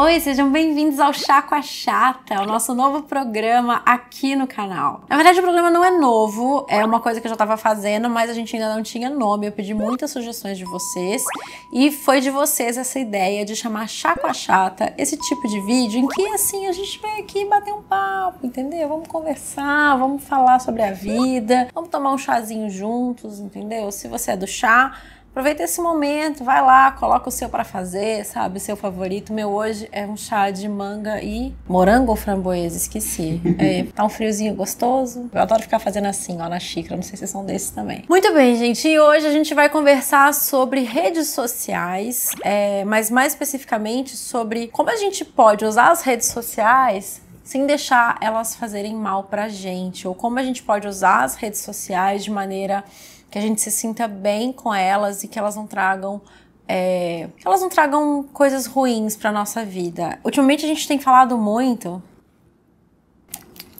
Oi, sejam bem-vindos ao Chá com a Chata, o nosso novo programa aqui no canal. Na verdade, o programa não é novo, é uma coisa que eu já estava fazendo, mas a gente ainda não tinha nome. Eu pedi muitas sugestões de vocês e foi de vocês essa ideia de chamar Chá com a Chata esse tipo de vídeo em que assim a gente vem aqui bater um papo, entendeu? Vamos conversar, vamos falar sobre a vida, vamos tomar um chazinho juntos, entendeu? Se você é do chá, Aproveita esse momento, vai lá, coloca o seu para fazer, sabe? O seu favorito. Meu hoje é um chá de manga e morango ou framboesa, esqueci. É, tá um friozinho gostoso. Eu adoro ficar fazendo assim, ó, na xícara. Não sei se são desses também. Muito bem, gente. E hoje a gente vai conversar sobre redes sociais, é, mas mais especificamente sobre como a gente pode usar as redes sociais sem deixar elas fazerem mal pra gente, ou como a gente pode usar as redes sociais de maneira que a gente se sinta bem com elas e que elas não tragam é, que elas não tragam coisas ruins para nossa vida. Ultimamente a gente tem falado muito.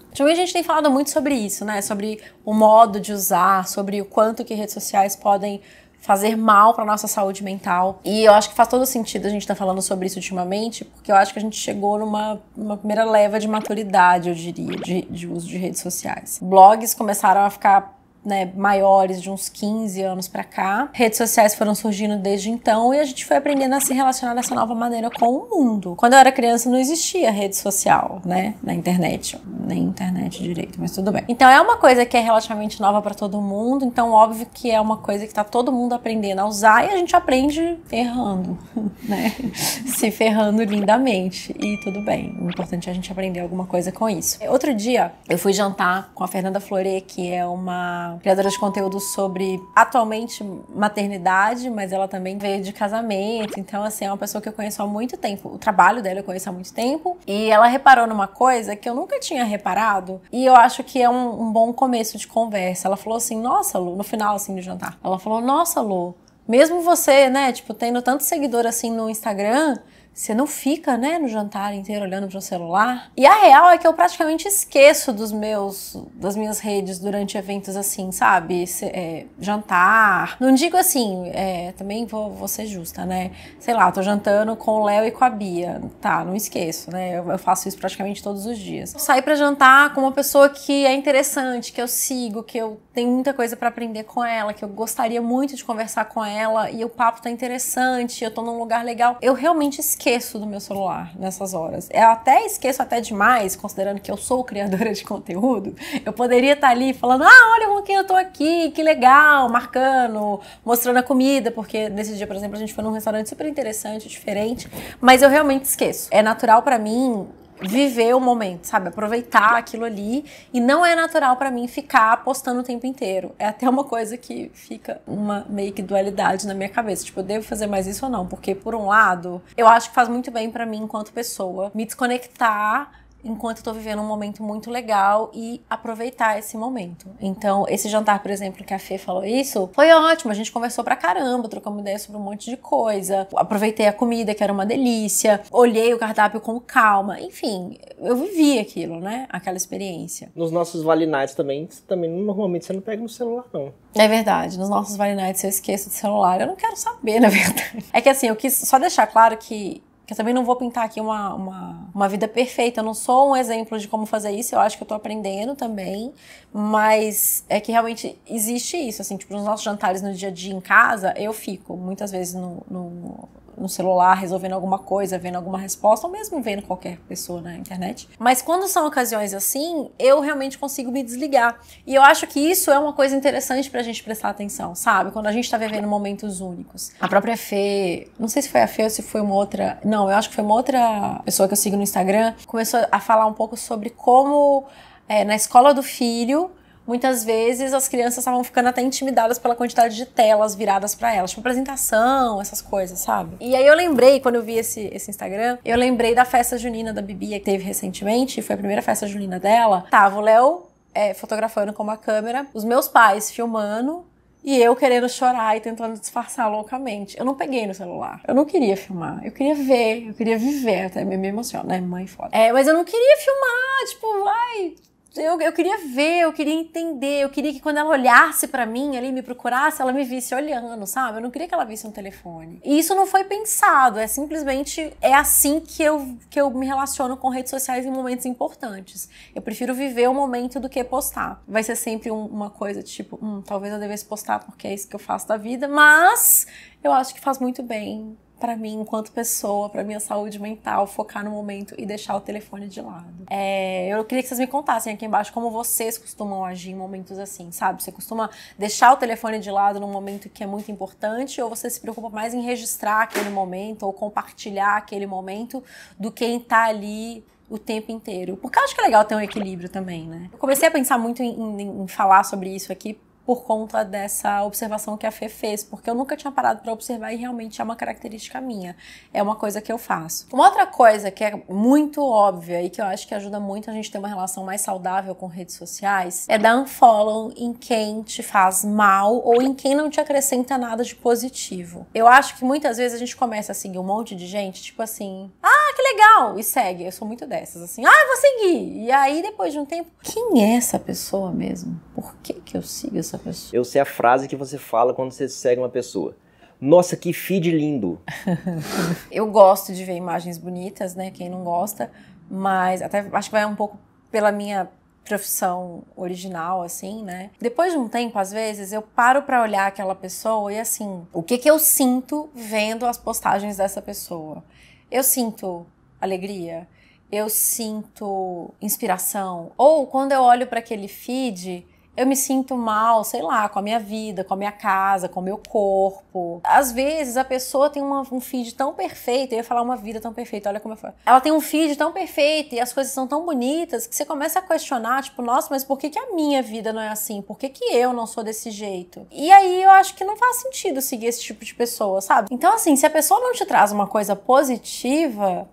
Ultimamente a gente tem falado muito sobre isso, né? Sobre o modo de usar, sobre o quanto que redes sociais podem fazer mal para nossa saúde mental. E eu acho que faz todo sentido a gente estar tá falando sobre isso ultimamente, porque eu acho que a gente chegou numa, numa primeira leva de maturidade, eu diria, de, de uso de redes sociais. Blogs começaram a ficar né, maiores, de uns 15 anos para cá. Redes sociais foram surgindo desde então e a gente foi aprendendo a se relacionar dessa nova maneira com o mundo. Quando eu era criança não existia rede social, né, na internet, nem internet direito, mas tudo bem. Então é uma coisa que é relativamente nova para todo mundo, então óbvio que é uma coisa que tá todo mundo aprendendo a usar e a gente aprende errando, né? se ferrando lindamente e tudo bem. O importante é a gente aprender alguma coisa com isso. Outro dia eu fui jantar com a Fernanda Flore, que é uma criadora de conteúdo sobre atualmente maternidade, mas ela também veio de casamento. Então, assim, é uma pessoa que eu conheço há muito tempo. O trabalho dela eu conheço há muito tempo. E ela reparou numa coisa que eu nunca tinha reparado. E eu acho que é um, um bom começo de conversa. Ela falou assim: Nossa, Lu, no final assim do jantar. Ela falou: Nossa, Lu, mesmo você, né, tipo, tendo tanto seguidor assim no Instagram você não fica, né, no jantar inteiro olhando para o celular. E a real é que eu praticamente esqueço dos meus, das minhas redes durante eventos assim, sabe? C é, jantar. Não digo assim, é, também vou, vou, ser justa, né? Sei lá, tô jantando com o Léo e com a Bia. Tá, não esqueço, né? Eu, eu faço isso praticamente todos os dias. Sair para jantar com uma pessoa que é interessante, que eu sigo, que eu tenho muita coisa para aprender com ela, que eu gostaria muito de conversar com ela e o papo tá interessante, eu tô num lugar legal. Eu realmente esqueço esqueço do meu celular nessas horas. Eu até esqueço até demais, considerando que eu sou criadora de conteúdo. Eu poderia estar tá ali falando: "Ah, olha com quem eu tô aqui, que legal", marcando, mostrando a comida, porque nesse dia, por exemplo, a gente foi num restaurante super interessante, diferente, mas eu realmente esqueço. É natural para mim viver o momento, sabe? Aproveitar aquilo ali. E não é natural para mim ficar postando o tempo inteiro. É até uma coisa que fica uma meio que dualidade na minha cabeça. Tipo, eu devo fazer mais isso ou não? Porque, por um lado, eu acho que faz muito bem para mim, enquanto pessoa, me desconectar enquanto estou vivendo um momento muito legal e aproveitar esse momento. Então, esse jantar, por exemplo, que a Fê falou isso, foi ótimo. A gente conversou pra caramba, trocamos ideia sobre um monte de coisa. Aproveitei a comida, que era uma delícia. Olhei o cardápio com calma. Enfim, eu vivi aquilo, né? Aquela experiência. Nos nossos Vale Nights também, também normalmente você não pega no celular, não. É verdade. Nos nossos Vale Nights eu esqueço de celular. Eu não quero saber, na verdade. É que assim, eu quis só deixar claro que porque eu também não vou pintar aqui uma, uma, uma vida perfeita. Eu não sou um exemplo de como fazer isso. Eu acho que eu tô aprendendo também. Mas é que realmente existe isso. Assim, tipo, nos nossos jantares no dia a dia em casa, eu fico muitas vezes no, no no celular, resolvendo alguma coisa, vendo alguma resposta, ou mesmo vendo qualquer pessoa na internet. Mas quando são ocasiões assim, eu realmente consigo me desligar. E eu acho que isso é uma coisa interessante pra gente prestar atenção, sabe? Quando a gente tá vivendo momentos únicos. A própria Fê, não sei se foi a Fê ou se foi uma outra. Não, eu acho que foi uma outra pessoa que eu sigo no Instagram, começou a falar um pouco sobre como. É, na escola do filho, muitas vezes as crianças estavam ficando até intimidadas pela quantidade de telas viradas para elas, tipo apresentação, essas coisas, sabe? E aí eu lembrei, quando eu vi esse, esse Instagram, eu lembrei da festa junina da Bibia que teve recentemente, foi a primeira festa junina dela. Tava o Léo é, fotografando com uma câmera, os meus pais filmando, e eu querendo chorar e tentando disfarçar loucamente. Eu não peguei no celular. Eu não queria filmar. Eu queria ver, eu queria viver. Até me, emociona, né? Mãe foda. É, mas eu não queria filmar. Tipo, vai eu, eu queria ver, eu queria entender, eu queria que quando ela olhasse para mim ali, me procurasse, ela me visse olhando, sabe? Eu não queria que ela visse um telefone. E isso não foi pensado, é simplesmente é assim que eu, que eu me relaciono com redes sociais em momentos importantes. Eu prefiro viver o momento do que postar. Vai ser sempre um, uma coisa tipo, hum, talvez eu devesse postar porque é isso que eu faço da vida, mas eu acho que faz muito bem para mim enquanto pessoa, para minha saúde mental, focar no momento e deixar o telefone de lado. É, eu queria que vocês me contassem aqui embaixo como vocês costumam agir em momentos assim, sabe? Você costuma deixar o telefone de lado num momento que é muito importante ou você se preocupa mais em registrar aquele momento ou compartilhar aquele momento do que em estar tá ali o tempo inteiro. Porque eu acho que é legal ter um equilíbrio também, né? Eu comecei a pensar muito em, em, em falar sobre isso aqui por conta dessa observação que a Fê fez, porque eu nunca tinha parado para observar e realmente é uma característica minha. É uma coisa que eu faço. Uma outra coisa que é muito óbvia e que eu acho que ajuda muito a gente ter uma relação mais saudável com redes sociais é dar unfollow em quem te faz mal ou em quem não te acrescenta nada de positivo. Eu acho que muitas vezes a gente começa a seguir um monte de gente, tipo assim, ah, que legal! E segue. Eu sou muito dessas, assim, ah, vou seguir. E aí, depois de um tempo, quem é essa pessoa mesmo? Por quê? que eu siga essa pessoa. Eu sei a frase que você fala quando você segue uma pessoa. Nossa, que feed lindo! eu gosto de ver imagens bonitas, né? Quem não gosta, mas até acho que vai um pouco pela minha profissão original, assim, né? Depois de um tempo, às vezes, eu paro para olhar aquela pessoa e assim, o que que eu sinto vendo as postagens dessa pessoa? Eu sinto alegria, eu sinto inspiração, ou quando eu olho para aquele feed, eu me sinto mal, sei lá, com a minha vida, com a minha casa, com o meu corpo. Às vezes a pessoa tem uma, um feed tão perfeito, eu ia falar uma vida tão perfeita, olha como eu falo. Ela tem um feed tão perfeito e as coisas são tão bonitas que você começa a questionar, tipo, nossa, mas por que, que a minha vida não é assim? Por que, que eu não sou desse jeito? E aí eu acho que não faz sentido seguir esse tipo de pessoa, sabe? Então, assim, se a pessoa não te traz uma coisa positiva,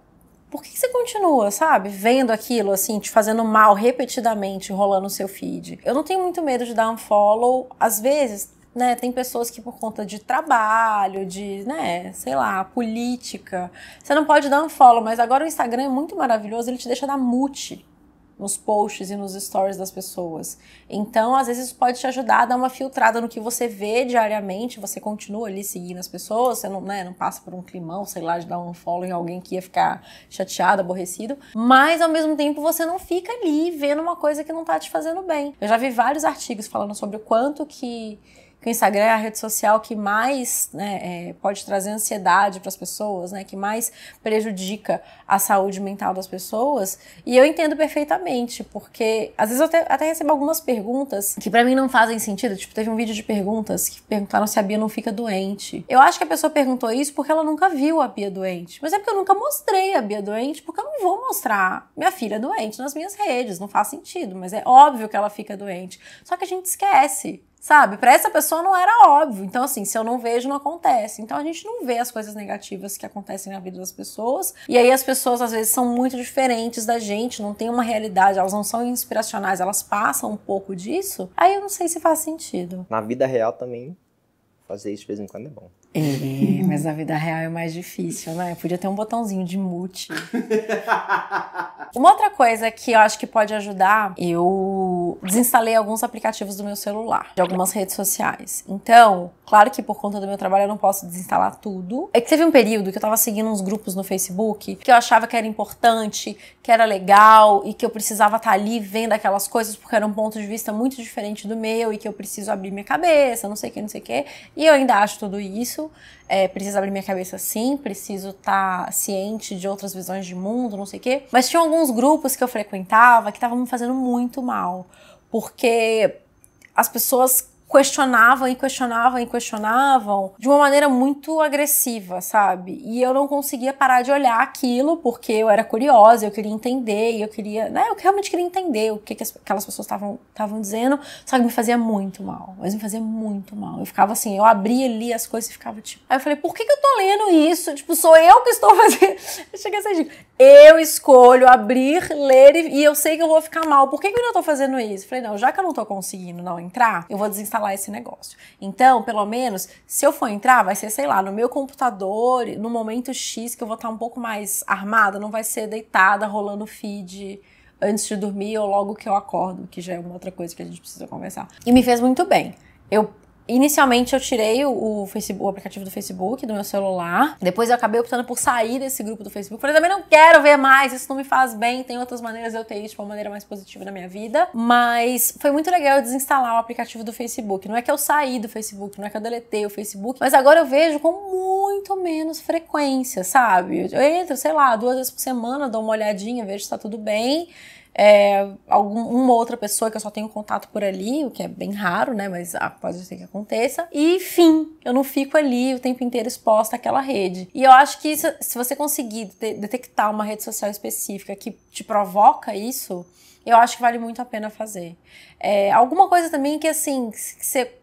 por que, você continua, sabe? Vendo aquilo, assim, te fazendo mal repetidamente, rolando o seu feed. Eu não tenho muito medo de dar um follow. Às vezes, né, tem pessoas que por conta de trabalho, de, né, sei lá, política, você não pode dar um follow, mas agora o Instagram é muito maravilhoso, ele te deixa dar mute nos posts e nos stories das pessoas. Então, às vezes, isso pode te ajudar a dar uma filtrada no que você vê diariamente. Você continua ali seguindo as pessoas, você não, né, não passa por um climão, sei lá, de dar um follow em alguém que ia ficar chateado, aborrecido. Mas, ao mesmo tempo, você não fica ali vendo uma coisa que não tá te fazendo bem. Eu já vi vários artigos falando sobre o quanto que que o Instagram é a rede social que mais né, é, pode trazer ansiedade para as pessoas, né, que mais prejudica a saúde mental das pessoas. E eu entendo perfeitamente, porque às vezes eu até, até recebo algumas perguntas que para mim não fazem sentido. Tipo, teve um vídeo de perguntas que perguntaram se a Bia não fica doente. Eu acho que a pessoa perguntou isso porque ela nunca viu a Bia doente. Mas é porque eu nunca mostrei a Bia doente, porque eu não vou mostrar minha filha doente nas minhas redes. Não faz sentido, mas é óbvio que ela fica doente. Só que a gente esquece. Sabe? Para essa pessoa não era óbvio. Então, assim, se eu não vejo, não acontece. Então, a gente não vê as coisas negativas que acontecem na vida das pessoas. E aí, as pessoas, às vezes, são muito diferentes da gente, não tem uma realidade, elas não são inspiracionais, elas passam um pouco disso. Aí, eu não sei se faz sentido. Na vida real também, fazer isso de vez em quando é bom. É, mas na vida real é mais difícil, né? Eu podia ter um botãozinho de mute. Uma outra coisa que eu acho que pode ajudar, eu desinstalei alguns aplicativos do meu celular, de algumas redes sociais. Então, Claro que por conta do meu trabalho eu não posso desinstalar tudo. É que teve um período que eu tava seguindo uns grupos no Facebook que eu achava que era importante, que era legal e que eu precisava estar tá ali vendo aquelas coisas porque era um ponto de vista muito diferente do meu e que eu preciso abrir minha cabeça, não sei o que, não sei o que. E eu ainda acho tudo isso. É, preciso abrir minha cabeça sim, preciso estar tá ciente de outras visões de mundo, não sei o que. Mas tinha alguns grupos que eu frequentava que estavam me fazendo muito mal porque as pessoas questionavam e questionavam e questionavam de uma maneira muito agressiva, sabe? E eu não conseguia parar de olhar aquilo porque eu era curiosa, eu queria entender, eu queria, né? Eu realmente queria entender o que, que aquelas pessoas estavam dizendo, só que me fazia muito mal, mas me fazia muito mal. Eu ficava assim, eu abria ali as coisas e ficava tipo. Aí eu falei, por que, que eu tô lendo isso? Tipo, sou eu que estou fazendo. Cheguei a ser eu escolho abrir, ler e, e, eu sei que eu vou ficar mal. Por que, que eu não tô fazendo isso? Falei, não, já que eu não tô conseguindo não entrar, eu vou desinstalar esse negócio. Então, pelo menos, se eu for entrar, vai ser, sei lá, no meu computador, no momento X que eu vou estar tá um pouco mais armada, não vai ser deitada, rolando feed antes de dormir ou logo que eu acordo, que já é uma outra coisa que a gente precisa conversar. E me fez muito bem. Eu Inicialmente eu tirei o, o, Facebook, o aplicativo do Facebook do meu celular. Depois eu acabei optando por sair desse grupo do Facebook. Falei, também não quero ver mais, isso não me faz bem. Tem outras maneiras de eu ter isso de uma maneira mais positiva na minha vida. Mas foi muito legal eu desinstalar o aplicativo do Facebook. Não é que eu saí do Facebook, não é que eu deletei o Facebook, mas agora eu vejo com muito menos frequência, sabe? Eu entro, sei lá, duas vezes por semana, dou uma olhadinha, vejo se tá tudo bem é, alguma outra pessoa que eu só tenho contato por ali, o que é bem raro, né? Mas ah, pode ser que aconteça. E fim, eu não fico ali o tempo inteiro exposta àquela rede. E eu acho que isso, se você conseguir de detectar uma rede social específica que te provoca isso, eu acho que vale muito a pena fazer. É, alguma coisa também que assim, que você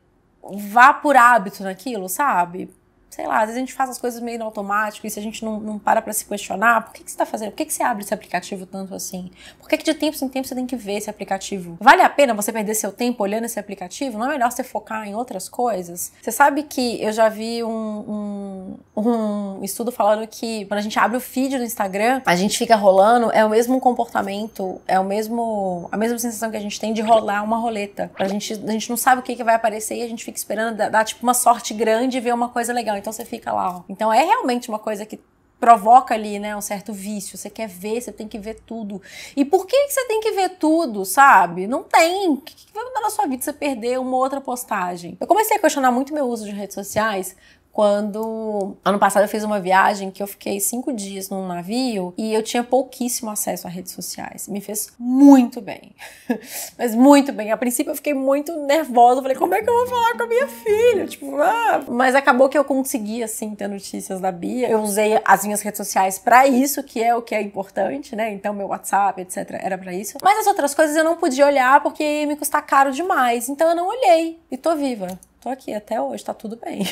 vá por hábito naquilo, sabe? sei lá, às vezes a gente faz as coisas meio no automático e se a gente não, não para para se questionar, por que, que você está fazendo? Por que, que você abre esse aplicativo tanto assim? Por que, que de tempo em tempo você tem que ver esse aplicativo? Vale a pena você perder seu tempo olhando esse aplicativo? Não é melhor você focar em outras coisas? Você sabe que eu já vi um, um, um estudo falando que quando a gente abre o feed do Instagram, a gente fica rolando, é o mesmo comportamento, é o mesmo a mesma sensação que a gente tem de rolar uma roleta. A gente, a gente não sabe o que, que vai aparecer e a gente fica esperando dar, dar tipo uma sorte grande e ver uma coisa legal então você fica lá. Ó. Então é realmente uma coisa que provoca ali, né, um certo vício. Você quer ver, você tem que ver tudo. E por que você tem que ver tudo, sabe? Não tem. O que vai mudar na sua vida se você perder uma outra postagem? Eu comecei a questionar muito meu uso de redes sociais quando ano passado eu fiz uma viagem que eu fiquei cinco dias num navio e eu tinha pouquíssimo acesso a redes sociais. Me fez muito bem, mas muito bem. A princípio eu fiquei muito nervosa, falei como é que eu vou falar com a minha filha, tipo, ah. mas acabou que eu consegui assim ter notícias da Bia. Eu usei as minhas redes sociais para isso que é o que é importante, né? Então meu WhatsApp, etc, era para isso. Mas as outras coisas eu não podia olhar porque me custa caro demais, então eu não olhei e tô viva tô aqui até hoje, tá tudo bem.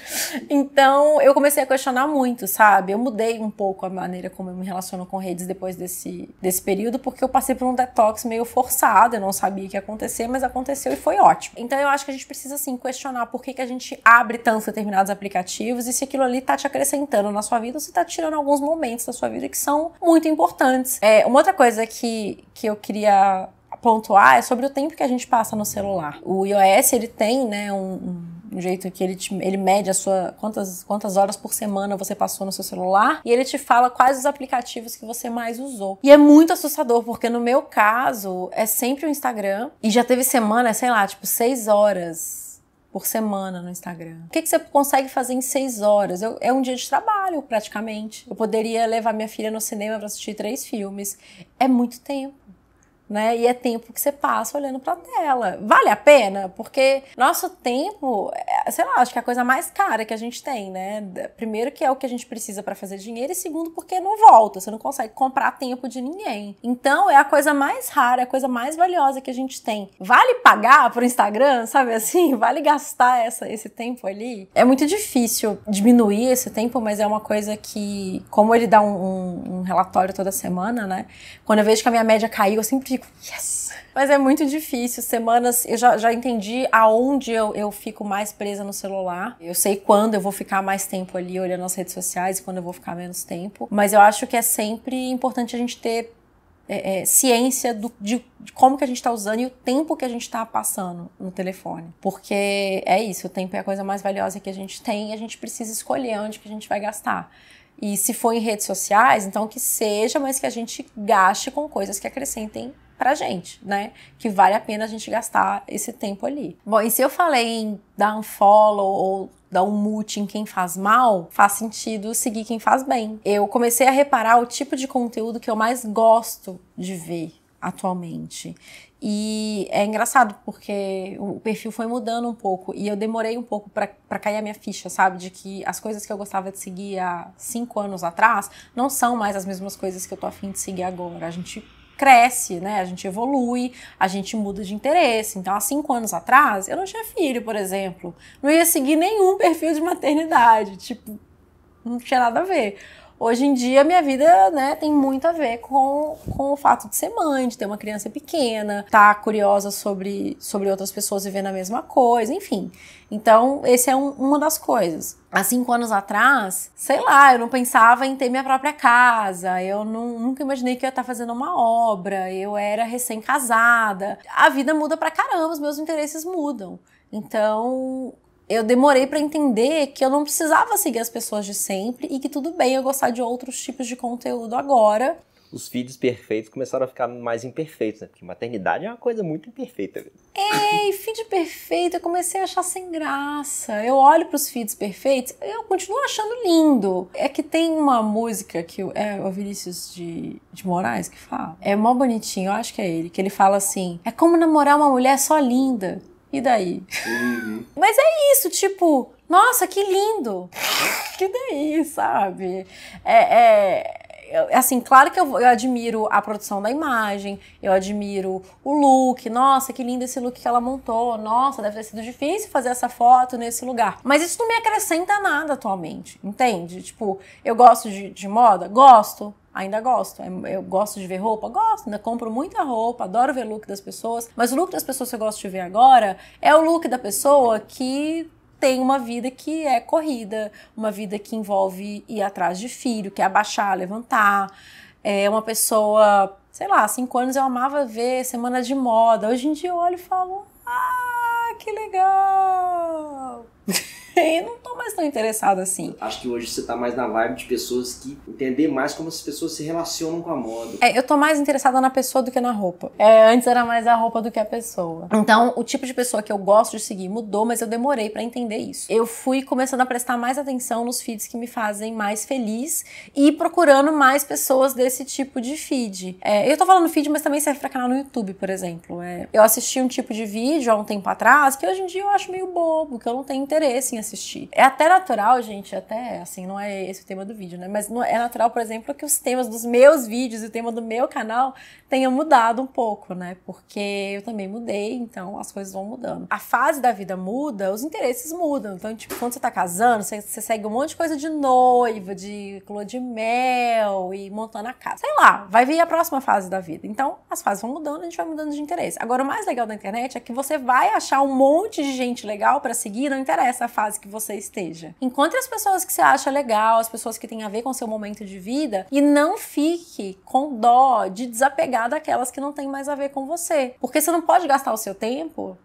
então, eu comecei a questionar muito, sabe? Eu mudei um pouco a maneira como eu me relaciono com redes depois desse, desse período, porque eu passei por um detox meio forçado, eu não sabia o que ia acontecer, mas aconteceu e foi ótimo. Então, eu acho que a gente precisa, assim, questionar por que, que a gente abre tantos determinados aplicativos e se aquilo ali tá te acrescentando na sua vida ou se tá tirando alguns momentos da sua vida que são muito importantes. É, uma outra coisa que, que eu queria pontuar é sobre o tempo que a gente passa no celular. O iOS ele tem, né, um, um jeito que ele te, ele mede a sua quantas quantas horas por semana você passou no seu celular e ele te fala quais os aplicativos que você mais usou. E é muito assustador porque no meu caso é sempre o Instagram e já teve semana, sei lá, tipo seis horas por semana no Instagram. O que, que você consegue fazer em seis horas? Eu, é um dia de trabalho, praticamente. Eu poderia levar minha filha no cinema para assistir três filmes. É muito tempo né? E é tempo que você passa olhando para a tela. Vale a pena? Porque nosso tempo sei lá, acho que é a coisa mais cara que a gente tem, né? Primeiro que é o que a gente precisa para fazer dinheiro e segundo porque não volta, você não consegue comprar tempo de ninguém. Então é a coisa mais rara, é a coisa mais valiosa que a gente tem. Vale pagar pro Instagram, sabe assim? Vale gastar essa, esse tempo ali? É muito difícil diminuir esse tempo, mas é uma coisa que, como ele dá um, um, um relatório toda semana, né? Quando eu vejo que a minha média caiu, eu sempre fico, yes! Mas é muito difícil. Semanas, eu já, já entendi aonde eu, eu fico mais presa no celular. Eu sei quando eu vou ficar mais tempo ali olhando as redes sociais e quando eu vou ficar menos tempo. Mas eu acho que é sempre importante a gente ter é, é, ciência do, de, de, como que a gente está usando e o tempo que a gente está passando no telefone. Porque é isso, o tempo é a coisa mais valiosa que a gente tem e a gente precisa escolher onde que a gente vai gastar. E se for em redes sociais, então que seja, mas que a gente gaste com coisas que acrescentem pra gente, né? Que vale a pena a gente gastar esse tempo ali. Bom, e se eu falei em dar um follow ou dar um mute em quem faz mal, faz sentido seguir quem faz bem. Eu comecei a reparar o tipo de conteúdo que eu mais gosto de ver atualmente. E é engraçado porque o perfil foi mudando um pouco e eu demorei um pouco para cair a minha ficha, sabe? De que as coisas que eu gostava de seguir há cinco anos atrás não são mais as mesmas coisas que eu tô afim de seguir agora. A gente cresce, né? A gente evolui, a gente muda de interesse. Então, há cinco anos atrás, eu não tinha filho, por exemplo. Não ia seguir nenhum perfil de maternidade. Tipo, não tinha nada a ver hoje em dia minha vida, né, tem muito a ver com, com o fato de ser mãe, de ter uma criança pequena, tá curiosa sobre, sobre outras pessoas vivendo a mesma coisa, enfim. Então, esse é um, uma das coisas. Há cinco anos atrás, sei lá, eu não pensava em ter minha própria casa, eu não, nunca imaginei que eu ia estar tá fazendo uma obra, eu era recém-casada. A vida muda pra caramba, os meus interesses mudam. Então, eu demorei para entender que eu não precisava seguir as pessoas de sempre e que tudo bem eu gostar de outros tipos de conteúdo agora. Os feeds perfeitos começaram a ficar mais imperfeitos, né? Porque maternidade é uma coisa muito imperfeita. É, Ei, feed perfeito, eu comecei a achar sem graça. Eu olho para os feeds perfeitos, eu continuo achando lindo. É que tem uma música que é o Vinícius de, de Moraes que fala. É mó bonitinho, eu acho que é ele, que ele fala assim: é como namorar uma mulher só linda. E daí? Uhum. Mas é isso, tipo, nossa, que lindo! que daí, sabe? É, é, assim, claro que eu, eu, admiro a produção da imagem, eu admiro o look, nossa, que lindo esse look que ela montou, nossa, deve ter sido difícil fazer essa foto nesse lugar. Mas isso não me acrescenta nada atualmente, entende? Tipo, eu gosto de, de moda? Gosto, ainda gosto. É, eu gosto de ver roupa? Gosto, ainda compro muita roupa, adoro ver look das pessoas. Mas o look das pessoas que eu gosto de ver agora é o look da pessoa que tem uma vida que é corrida, uma vida que envolve ir atrás de filho, que é abaixar, levantar. É uma pessoa, sei lá, cinco anos eu amava ver semana de moda. Hoje em dia eu olho e falo, ah, que legal! Eu não tô mais tão interessado assim. Acho que hoje você tá mais na vibe de pessoas que entender mais como as pessoas se relacionam com a moda. É, eu tô mais interessada na pessoa do que na roupa. É, antes era mais a roupa do que a pessoa. Então, o tipo de pessoa que eu gosto de seguir mudou, mas eu demorei para entender isso. Eu fui começando a prestar mais atenção nos feeds que me fazem mais feliz e procurando mais pessoas desse tipo de feed. É, eu tô falando feed, mas também serve pra canal no YouTube, por exemplo. É, eu assisti um tipo de vídeo há um tempo atrás que hoje em dia eu acho meio bobo, que eu não tenho interesse em assistir. É até natural, gente, até assim, não é esse o tema do vídeo, né? Mas é, é natural, por exemplo, que os temas dos meus vídeos e o tema do meu canal tenha mudado um pouco, né? Porque eu também mudei, então as coisas vão mudando. A fase da vida muda, os interesses mudam. Então, tipo, quando você tá casando, você, você segue um monte de coisa de noiva, de lua de mel e montando a casa. Sei lá, vai vir a próxima fase da vida. Então, as fases vão mudando, a gente vai mudando de interesse. Agora, o mais legal da internet é que você vai achar um monte de gente legal para seguir, não interessa a fase que você esteja. Encontre as pessoas que você acha legal, as pessoas que têm a ver com seu momento de vida e não fique com dó de desapegar pegar daquelas que não tem mais a ver com você. Porque você não pode gastar o seu tempo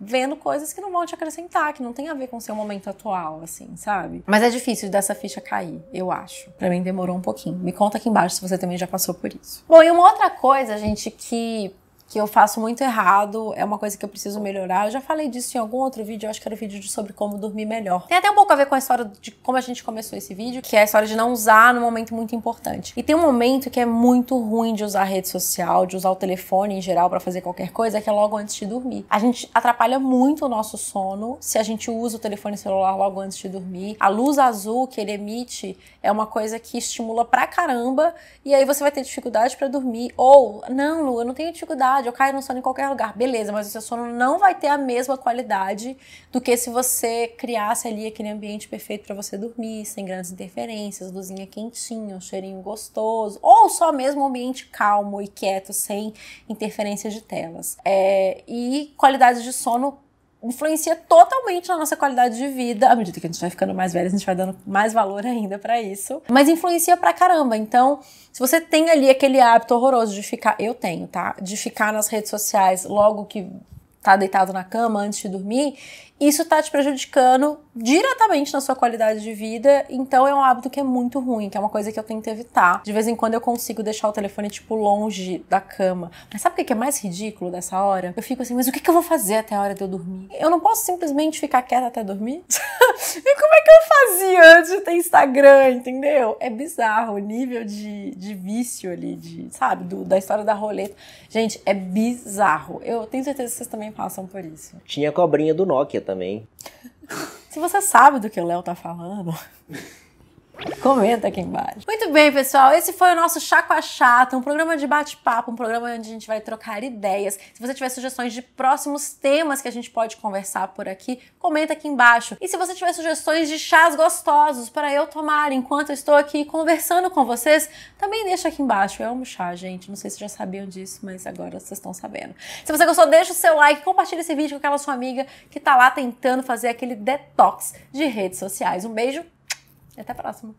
vendo coisas que não vão te acrescentar, que não tem a ver com o seu momento atual, assim, sabe? Mas é difícil dessa ficha cair, eu acho. Para mim demorou um pouquinho. Me conta aqui embaixo se você também já passou por isso. Bom, e uma outra coisa, gente, que que eu faço muito errado, é uma coisa que eu preciso melhorar. Eu já falei disso em algum outro vídeo, eu acho que era o vídeo sobre como dormir melhor. Tem até um pouco a ver com a história de como a gente começou esse vídeo, que é a história de não usar num momento muito importante. E tem um momento que é muito ruim de usar rede social, de usar o telefone em geral para fazer qualquer coisa, que é logo antes de dormir. A gente atrapalha muito o nosso sono se a gente usa o telefone celular logo antes de dormir. A luz azul que ele emite é uma coisa que estimula pra caramba, e aí você vai ter dificuldade para dormir. Ou, não, Lu, eu não tenho dificuldade eu caio no sono em qualquer lugar. Beleza, mas o seu sono não vai ter a mesma qualidade do que se você criasse ali aquele ambiente perfeito para você dormir, sem grandes interferências, luzinha quentinha, um cheirinho gostoso, ou só mesmo um ambiente calmo e quieto, sem interferência de telas. É, e qualidades de sono influencia totalmente na nossa qualidade de vida. À medida que a gente vai ficando mais velha, a gente vai dando mais valor ainda para isso. Mas influencia pra caramba. Então, se você tem ali aquele hábito horroroso de ficar, eu tenho, tá? De ficar nas redes sociais logo que Tá deitado na cama antes de dormir, isso está te prejudicando diretamente na sua qualidade de vida. Então é um hábito que é muito ruim, que é uma coisa que eu tento evitar. De vez em quando eu consigo deixar o telefone, tipo, longe da cama. Mas sabe o que é mais ridículo dessa hora? Eu fico assim, mas o que eu vou fazer até a hora de eu dormir? Eu não posso simplesmente ficar quieta até dormir? e como é que eu fazia antes de ter Instagram, entendeu? É bizarro o nível de, de vício ali, de, sabe, do, da história da roleta. Gente, é bizarro. Eu tenho certeza que vocês também passam por isso. Tinha a cobrinha do Nokia também. Se você sabe do que o Léo tá falando. Comenta aqui embaixo. Muito bem, pessoal. Esse foi o nosso Chaco a Chata, um programa de bate-papo, um programa onde a gente vai trocar ideias. Se você tiver sugestões de próximos temas que a gente pode conversar por aqui, comenta aqui embaixo. E se você tiver sugestões de chás gostosos para eu tomar enquanto eu estou aqui conversando com vocês, também deixa aqui embaixo. Eu amo chá, gente. Não sei se já sabiam disso, mas agora vocês estão sabendo. Se você gostou, deixa o seu like, compartilha esse vídeo com aquela sua amiga que está lá tentando fazer aquele detox de redes sociais. Um beijo até a próxima.